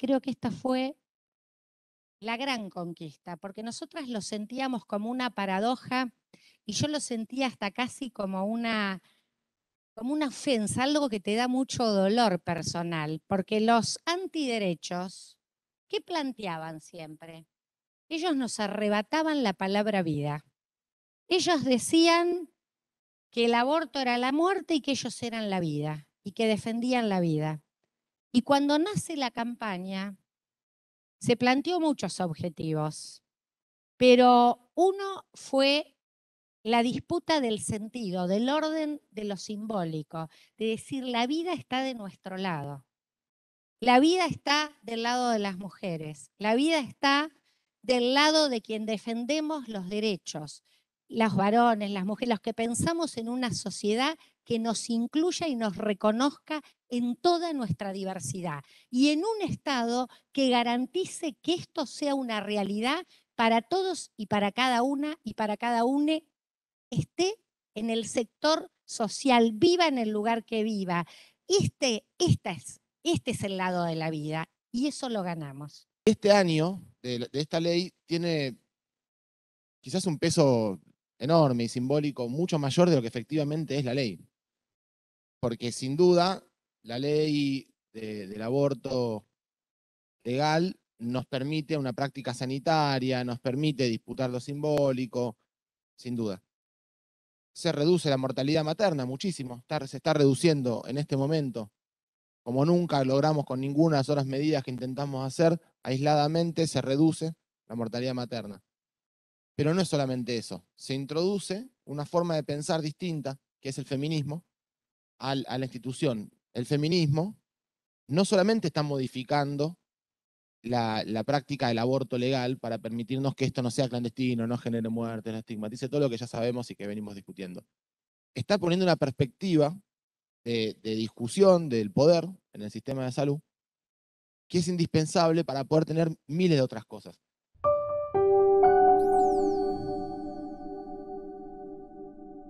creo que esta fue la gran conquista, porque nosotras lo sentíamos como una paradoja y yo lo sentía hasta casi como una, como una ofensa, algo que te da mucho dolor personal, porque los antiderechos, ¿qué planteaban siempre? Ellos nos arrebataban la palabra vida. Ellos decían que el aborto era la muerte y que ellos eran la vida y que defendían la vida. Y cuando nace la campaña, se planteó muchos objetivos, pero uno fue la disputa del sentido, del orden de lo simbólico, de decir la vida está de nuestro lado, la vida está del lado de las mujeres, la vida está del lado de quien defendemos los derechos, los varones, las mujeres, los que pensamos en una sociedad que nos incluya y nos reconozca en toda nuestra diversidad y en un Estado que garantice que esto sea una realidad para todos y para cada una y para cada une, esté en el sector social, viva en el lugar que viva. Este, esta es, este es el lado de la vida y eso lo ganamos. Este año de esta ley tiene quizás un peso enorme y simbólico mucho mayor de lo que efectivamente es la ley porque sin duda la ley del aborto legal nos permite una práctica sanitaria, nos permite disputar lo simbólico, sin duda. Se reduce la mortalidad materna muchísimo, se está reduciendo en este momento. Como nunca logramos con ninguna de las otras medidas que intentamos hacer, aisladamente se reduce la mortalidad materna. Pero no es solamente eso, se introduce una forma de pensar distinta, que es el feminismo, a la institución, el feminismo, no solamente está modificando la, práctica del aborto legal para permitirnos que esto no sea clandestino, no genere muerte, no estigmatice todo lo que ya sabemos y que venimos discutiendo. Está poniendo una perspectiva de discusión del poder en el sistema de salud que es indispensable para poder tener miles de otras cosas.